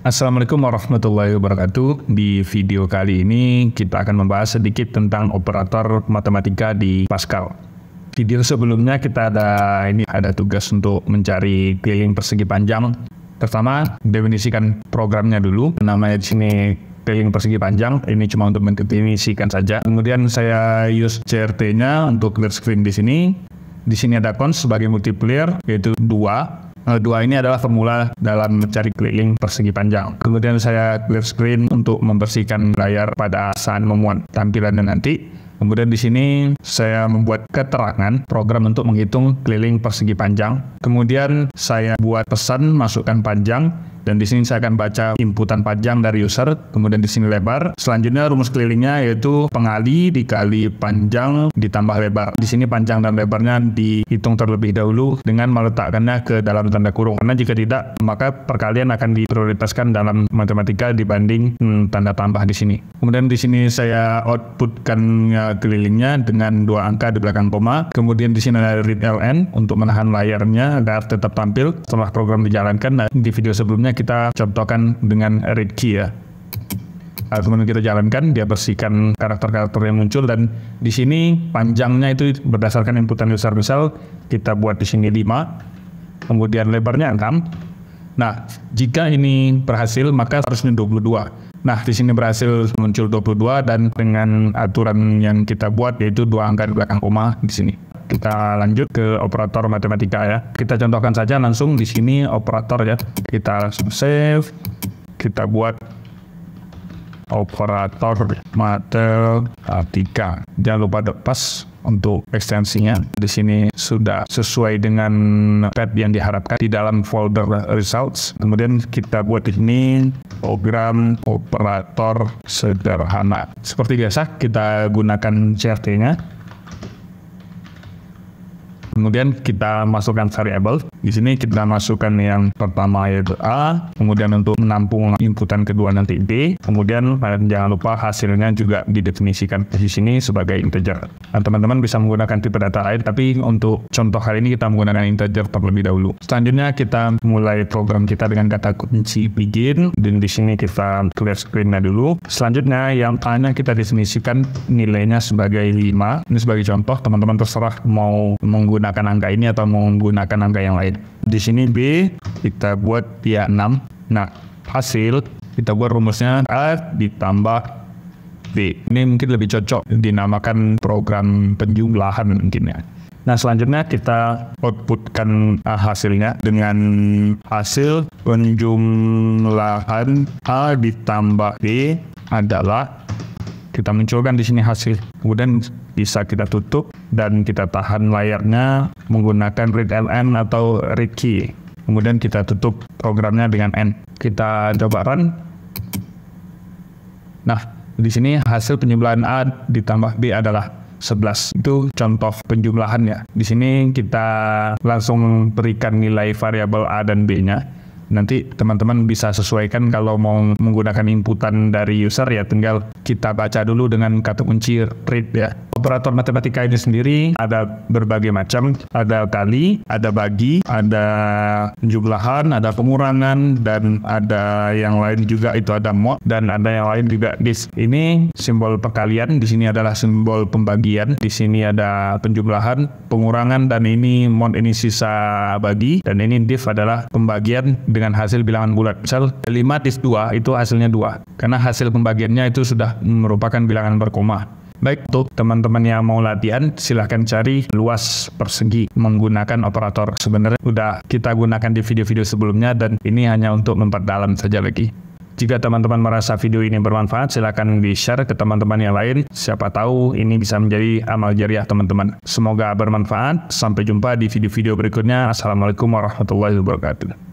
Assalamualaikum warahmatullahi wabarakatuh. Di video kali ini kita akan membahas sedikit tentang operator matematika di Pascal. Video sebelumnya kita ada ini ada tugas untuk mencari piling persegi panjang. Pertama, definisikan programnya dulu. Namanya di sini piling persegi panjang. Ini cuma untuk mendefinisikan saja. Kemudian saya use CRT-nya untuk clear screen di sini. Di sini ada cons sebagai multiplier yaitu dua Eh, dua ini adalah formula dalam mencari keliling persegi panjang. Kemudian saya clear screen untuk membersihkan layar pada saat memuat tampilannya nanti. Kemudian di sini saya membuat keterangan program untuk menghitung keliling persegi panjang. Kemudian saya buat pesan masukkan panjang dan di sini saya akan baca inputan panjang dari user, kemudian di sini lebar. Selanjutnya rumus kelilingnya yaitu pengali dikali panjang ditambah lebar. Di sini panjang dan lebarnya dihitung terlebih dahulu dengan meletakkannya ke dalam tanda kurung. Karena jika tidak, maka perkalian akan diprioritaskan dalam matematika dibanding hmm, tanda tambah di sini. Kemudian di sini saya outputkan ya, kelilingnya dengan dua angka di belakang koma. Kemudian di sini ada readln untuk menahan layarnya agar tetap tampil setelah program dijalankan. Nah, di video sebelumnya misalnya kita contohkan dengan key ya. Nah, kemudian kita jalankan, dia bersihkan karakter-karakter yang muncul dan di sini panjangnya itu berdasarkan inputan user misal kita buat di sini 5, kemudian lebarnya 6. Nah, jika ini berhasil maka harusnya 22. Nah, di sini berhasil muncul 22 dan dengan aturan yang kita buat yaitu dua angka di belakang koma di sini. Kita lanjut ke operator matematika ya. Kita contohkan saja langsung di sini operator ya. Kita langsung save. Kita buat operator matematika. Jangan lupa lepas untuk ekstensinya. Di sini sudah sesuai dengan tab yang diharapkan di dalam folder results. Kemudian kita buat di sini program operator sederhana. Seperti biasa, kita gunakan CRT-nya Kemudian kita masukkan variable. Di sini kita masukkan yang pertama yaitu A, kemudian untuk menampung inputan kedua nanti B. Kemudian jangan lupa hasilnya juga didefinisikan di sini sebagai integer. Nah, teman-teman bisa menggunakan tipe data lain, tapi untuk contoh hari ini kita menggunakan integer terlebih dahulu. Selanjutnya kita mulai program kita dengan kata kunci begin, dan di sini kita clear screen-nya dulu. Selanjutnya yang tanya kita definisikan nilainya sebagai 5. Ini sebagai contoh, teman-teman terserah mau menggunakan menggunakan angka ini atau menggunakan angka yang lain. Di sini B kita buat dia 6. Nah, hasil kita buat rumusnya A ditambah B. Ini mungkin lebih cocok dinamakan program penjumlahan mungkin ya. Nah selanjutnya kita outputkan ah, hasilnya dengan hasil penjumlahan A ditambah B adalah kita munculkan di sini hasil. Kemudian bisa kita tutup dan kita tahan layarnya menggunakan read LN atau read key. Kemudian kita tutup programnya dengan n. Kita coba run. Nah, di sini hasil penjumlahan A ditambah B adalah 11. Itu contoh penjumlahannya. Di sini kita langsung berikan nilai variabel A dan B-nya Nanti teman-teman bisa sesuaikan kalau mau menggunakan inputan dari user ya tinggal kita baca dulu dengan kata kunci read ya. Operator matematika ini sendiri ada berbagai macam, ada kali, ada bagi, ada jumlahan, ada pengurangan dan ada yang lain juga itu ada mod dan ada yang lain juga dis. Ini simbol perkalian, di sini adalah simbol pembagian, di sini ada penjumlahan, pengurangan dan ini mod ini sisa bagi dan ini div adalah pembagian dengan hasil bilangan bulat. Misal 5 dis 2 itu hasilnya 2. Karena hasil pembagiannya itu sudah merupakan bilangan berkoma. Baik, untuk teman-teman yang mau latihan, silahkan cari luas persegi menggunakan operator. Sebenarnya sudah kita gunakan di video-video sebelumnya dan ini hanya untuk memperdalam saja lagi. Jika teman-teman merasa video ini bermanfaat, silahkan di-share ke teman-teman yang lain. Siapa tahu ini bisa menjadi amal jariah teman-teman. Semoga bermanfaat. Sampai jumpa di video-video berikutnya. Assalamualaikum warahmatullahi wabarakatuh.